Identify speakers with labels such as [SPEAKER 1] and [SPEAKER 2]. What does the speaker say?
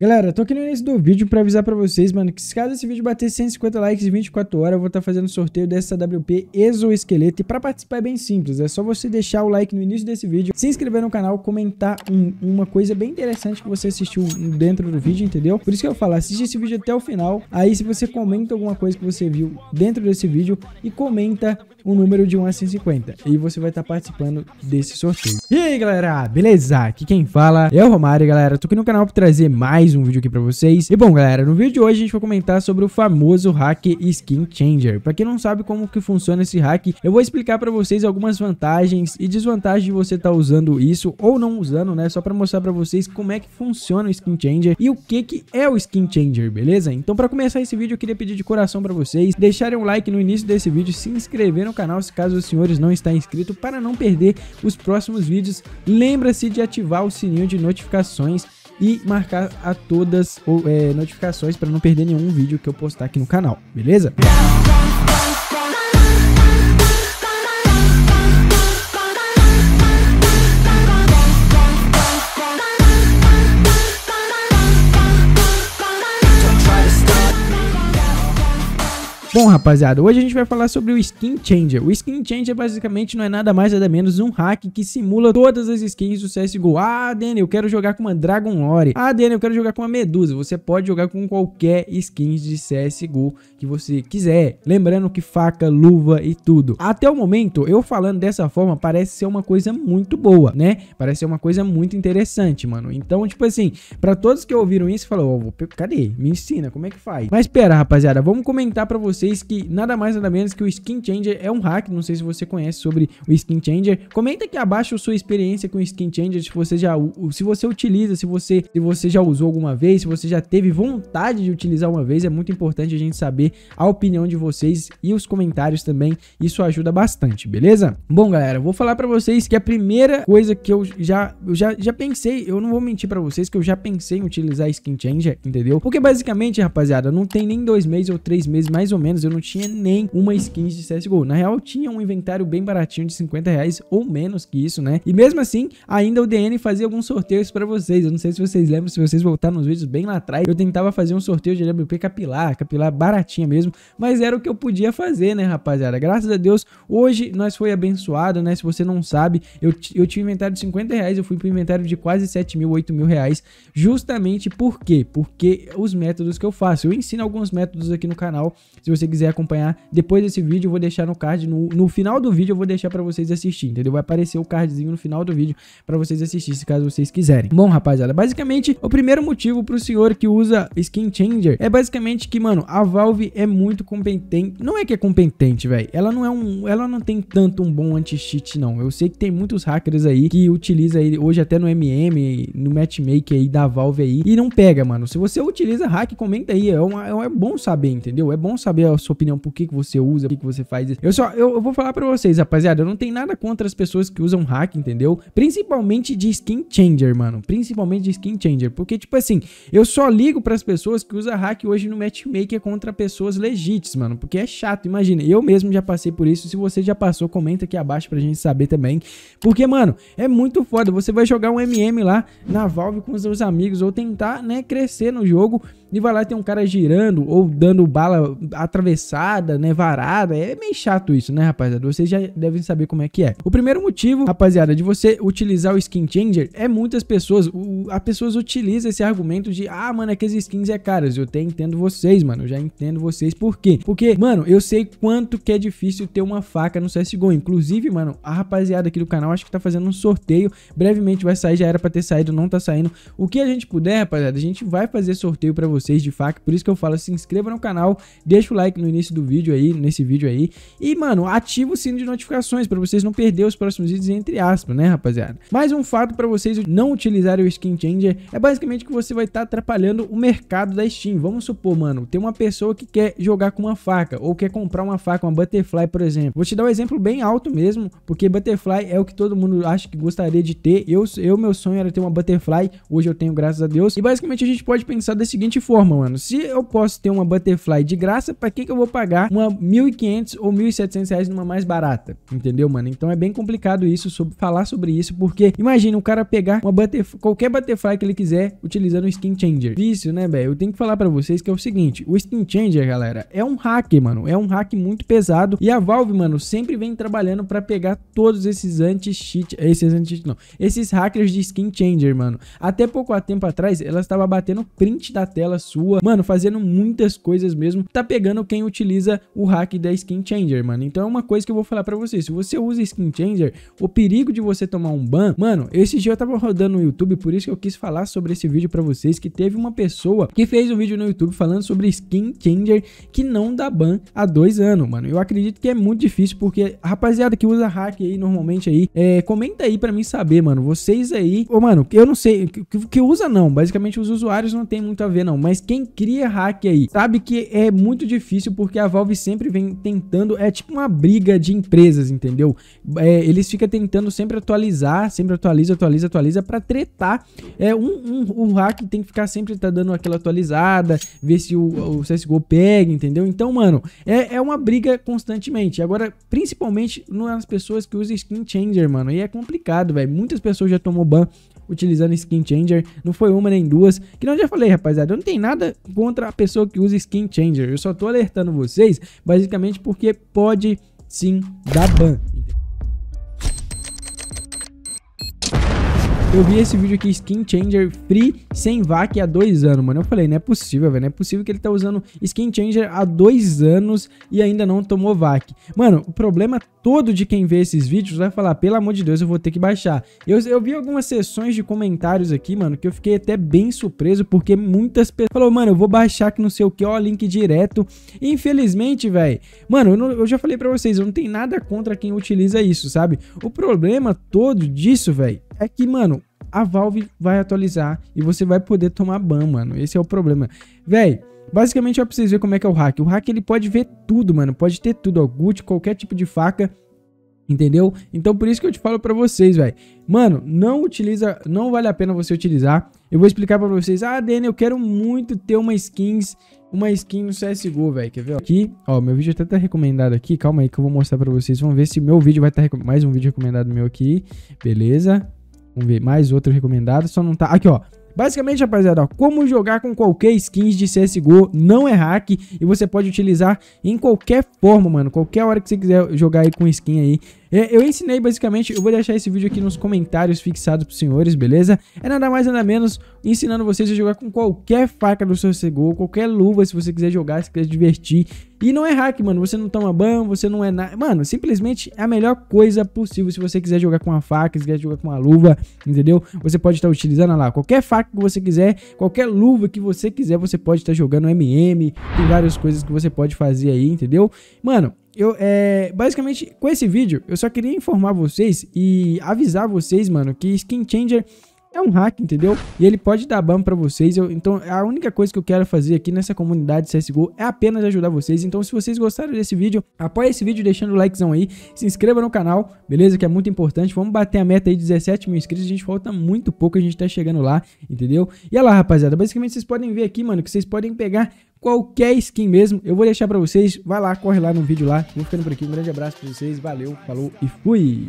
[SPEAKER 1] Galera, tô aqui no início do vídeo pra avisar pra vocês, mano, que se caso esse vídeo bater 150 likes em 24 horas, eu vou estar tá fazendo sorteio dessa WP Exoesqueleto. E pra participar é bem simples, é só você deixar o like no início desse vídeo, se inscrever no canal, comentar um, uma coisa bem interessante que você assistiu dentro do vídeo, entendeu? Por isso que eu falo, assiste esse vídeo até o final, aí se você comenta alguma coisa que você viu dentro desse vídeo e comenta o um número de 1 a 150, e você vai estar tá participando desse sorteio. E aí, galera, beleza? Aqui quem fala é o Romário, galera. tô aqui no canal pra trazer mais mais um vídeo aqui pra vocês. E bom, galera, no vídeo de hoje a gente vai comentar sobre o famoso hack Skin Changer. Pra quem não sabe como que funciona esse hack, eu vou explicar pra vocês algumas vantagens e desvantagens de você estar tá usando isso ou não usando, né? Só pra mostrar pra vocês como é que funciona o Skin Changer e o que que é o Skin Changer, beleza? Então pra começar esse vídeo eu queria pedir de coração pra vocês deixarem um like no início desse vídeo, se inscrever no canal se caso os senhores não está inscrito para não perder os próximos vídeos. Lembra-se de ativar o sininho de notificações e marcar a todas ou, é, notificações para não perder nenhum vídeo que eu postar aqui no canal, beleza? rapaziada, hoje a gente vai falar sobre o Skin Changer. O Skin Changer basicamente não é nada mais nada menos um hack que simula todas as skins do CSGO. Ah, Daniel, eu quero jogar com uma Dragon Lore. Ah, Daniel, eu quero jogar com uma Medusa. Você pode jogar com qualquer skin de CSGO que você quiser. Lembrando que faca, luva e tudo. Até o momento, eu falando dessa forma, parece ser uma coisa muito boa, né? Parece ser uma coisa muito interessante, mano. Então, tipo assim, pra todos que ouviram isso, falou, oh, cadê? Me ensina, como é que faz? Mas pera, rapaziada, vamos comentar pra vocês que nada mais nada menos que o Skin Changer é um hack. Não sei se você conhece sobre o Skin Changer. Comenta aqui abaixo a sua experiência com o Skin Changer, se você já se você utiliza, se você, se você já usou alguma vez, se você já teve vontade de utilizar uma vez. É muito importante a gente saber a opinião de vocês e os comentários também. Isso ajuda bastante, beleza? Bom, galera, vou falar para vocês que a primeira coisa que eu já, eu já, já pensei, eu não vou mentir para vocês que eu já pensei em utilizar Skin Changer, entendeu? Porque basicamente, rapaziada, não tem nem dois meses ou três meses mais ou menos, eu não tinha nem uma skins de CSGO. Na real, tinha um inventário bem baratinho de 50 reais ou menos que isso, né? E mesmo assim, ainda o DN fazia alguns sorteios para vocês. Eu não sei se vocês lembram, se vocês voltaram nos vídeos bem lá atrás, eu tentava fazer um sorteio de LWP capilar, capilar baratinha mesmo, mas era o que eu podia fazer, né, rapaziada? Graças a Deus, hoje nós foi abençoado, né? Se você não sabe, eu, eu tinha inventário de 50 reais, eu fui pro inventário de quase 7 mil, 8 mil reais, justamente por quê? Porque os métodos que eu faço, eu ensino alguns métodos aqui no canal, se você quiser quiser acompanhar depois desse vídeo, eu vou deixar no card. No, no final do vídeo eu vou deixar para vocês assistirem, entendeu? Vai aparecer o cardzinho no final do vídeo para vocês assistirem, se caso vocês quiserem. Bom, rapaziada, basicamente o primeiro motivo pro senhor que usa Skin Changer é basicamente que, mano, a Valve é muito competente. Não é que é competente, velho. Ela não é um... Ela não tem tanto um bom anti-cheat, não. Eu sei que tem muitos hackers aí que utiliza ele hoje até no MM, no matchmaking aí da Valve aí e não pega, mano. Se você utiliza hack, comenta aí. É, uma, é, é bom saber, entendeu? É bom saber a sua sua opinião, por que, que você usa, por que, que você faz isso. Eu só, eu, eu vou falar pra vocês, rapaziada, eu não tenho nada contra as pessoas que usam hack, entendeu? Principalmente de skin changer, mano. Principalmente de skin changer. Porque, tipo assim, eu só ligo pras pessoas que usam hack hoje no matchmaker contra pessoas legítimas, mano. Porque é chato, imagina. Eu mesmo já passei por isso. Se você já passou, comenta aqui abaixo pra gente saber também. Porque, mano, é muito foda. Você vai jogar um MM lá na Valve com os seus amigos ou tentar, né, crescer no jogo. E vai lá e tem um cara girando ou dando bala atravessada, né? Varada. É meio chato isso, né, rapaziada? Vocês já devem saber como é que é. O primeiro motivo, rapaziada, de você utilizar o skin changer é muitas pessoas. O, as pessoas utilizam esse argumento de, ah, mano, é que as skins é caras. Eu até entendo vocês, mano. Eu já entendo vocês. Por quê? Porque, mano, eu sei quanto que é difícil ter uma faca no CSGO. Inclusive, mano, a rapaziada aqui do canal acho que tá fazendo um sorteio. Brevemente vai sair, já era pra ter saído, não tá saindo. O que a gente puder, rapaziada, a gente vai fazer sorteio pra vocês vocês de faca. Por isso que eu falo, se inscreva no canal, deixa o like no início do vídeo aí, nesse vídeo aí. E, mano, ativa o sino de notificações para vocês não perder os próximos vídeos, entre aspas, né, rapaziada? Mais um fato para vocês não utilizarem o Skin Changer é basicamente que você vai estar tá atrapalhando o mercado da Steam. Vamos supor, mano, tem uma pessoa que quer jogar com uma faca ou quer comprar uma faca, uma Butterfly, por exemplo. Vou te dar um exemplo bem alto mesmo, porque Butterfly é o que todo mundo acha que gostaria de ter. Eu, eu meu sonho era ter uma Butterfly, hoje eu tenho, graças a Deus. E basicamente a gente pode pensar da seguinte forma, mano. Se eu posso ter uma Butterfly de graça, pra que que eu vou pagar uma 1.500 ou 1.700 reais numa mais barata? Entendeu, mano? Então é bem complicado isso, sobre, falar sobre isso, porque imagina o cara pegar uma qualquer Butterfly que ele quiser utilizando o Skin Changer. Vício, né, velho? Eu tenho que falar pra vocês que é o seguinte, o Skin Changer, galera, é um hack, mano. É um hack muito pesado e a Valve, mano, sempre vem trabalhando pra pegar todos esses anti-cheat, esses anti-cheat não, esses hackers de Skin Changer, mano. Até pouco tempo atrás, ela estava batendo print da tela sua, mano, fazendo muitas coisas mesmo, tá pegando quem utiliza o hack da Skin Changer, mano. Então é uma coisa que eu vou falar pra vocês, se você usa Skin Changer, o perigo de você tomar um ban, mano, esse dia eu tava rodando no YouTube, por isso que eu quis falar sobre esse vídeo pra vocês, que teve uma pessoa que fez um vídeo no YouTube falando sobre Skin Changer que não dá ban há dois anos, mano. Eu acredito que é muito difícil, porque rapaziada que usa hack aí, normalmente aí, é, comenta aí pra mim saber, mano, vocês aí, ô mano, eu não sei, que, que usa não, basicamente os usuários não tem muito a ver não, mas mas quem cria hack aí sabe que é muito difícil porque a Valve sempre vem tentando, é tipo uma briga de empresas, entendeu? É, eles ficam tentando sempre atualizar, sempre atualiza, atualiza, atualiza para tretar. É um, um o hack tem que ficar sempre tá dando aquela atualizada, ver se o, o CSGO pega, entendeu? Então, mano, é, é uma briga constantemente. Agora, principalmente nas pessoas que usam skin changer, mano, e é complicado, velho. Muitas pessoas já tomou ban utilizando skin changer, não foi uma nem duas. Que não já falei, rapaziada, eu não tenho tem nada contra a pessoa que usa Skin Changer. Eu só tô alertando vocês, basicamente porque pode sim dar ban. Eu vi esse vídeo aqui, Skin Changer Free sem VAC há dois anos, mano. Eu falei, não é possível, velho. Não é possível que ele tá usando Skin Changer há dois anos e ainda não tomou VAC. Mano, o problema todo de quem vê esses vídeos vai falar, pelo amor de Deus, eu vou ter que baixar. Eu, eu vi algumas sessões de comentários aqui, mano, que eu fiquei até bem surpreso, porque muitas pessoas falaram, mano, eu vou baixar que não sei o que, ó, link direto. infelizmente, velho, mano, eu, não, eu, já falei pra vocês, eu não tenho nada contra quem utiliza isso, sabe? O problema todo disso, velho, é que, mano, a Valve vai atualizar e você vai poder tomar ban, mano. Esse é o problema. Véi, basicamente eu pra vocês verem como é que é o hack. O hack, ele pode ver tudo, mano. Pode ter tudo, ó. Gucci, qualquer tipo de faca, entendeu? Então, por isso que eu te falo pra vocês, velho. Mano, não utiliza... Não vale a pena você utilizar. Eu vou explicar pra vocês. Ah, Dani, eu quero muito ter uma skins... Uma skin no CSGO, velho, quer ver? Aqui, ó, meu vídeo tá até tá recomendado aqui, calma aí que eu vou mostrar pra vocês, vamos ver se meu vídeo vai estar, tá... mais um vídeo recomendado meu aqui, beleza? Vamos ver, mais outro recomendado, só não tá... Aqui, ó. Basicamente, rapaziada, ó, como jogar com qualquer skins de CSGO não é hack e você pode utilizar em qualquer forma, mano. Qualquer hora que você quiser jogar aí com skin aí, é, eu ensinei basicamente, eu vou deixar esse vídeo aqui nos comentários fixado pros senhores, beleza? É nada mais nada menos ensinando vocês a jogar com qualquer faca do seu seguro, qualquer luva, se você quiser jogar, se quiser divertir. E não é hack, mano, você não toma banho, você não é nada... Mano, simplesmente é a melhor coisa possível se você quiser jogar com uma faca, se quiser jogar com uma luva, entendeu? Você pode estar tá utilizando, lá, qualquer faca que você quiser, qualquer luva que você quiser, você pode estar tá jogando MM, tem várias coisas que você pode fazer aí, entendeu? Mano, eu, é, basicamente, com esse vídeo, eu só queria informar vocês e avisar vocês, mano, que Skin Changer é um hack, entendeu? E ele pode dar ban pra vocês. Eu, então, a única coisa que eu quero fazer aqui nessa comunidade CSGO é apenas ajudar vocês. Então, se vocês gostaram desse vídeo, apoia esse vídeo deixando o likezão aí. Se inscreva no canal, beleza? Que é muito importante. Vamos bater a meta aí de 17 mil inscritos. A gente falta muito pouco, a gente tá chegando lá, entendeu? E olha lá, rapaziada. Basicamente, vocês podem ver aqui, mano, que vocês podem pegar qualquer skin mesmo. Eu vou deixar pra vocês. Vai lá, corre lá no vídeo lá. Vou ficando por aqui. Um grande abraço pra vocês. Valeu, falou e fui!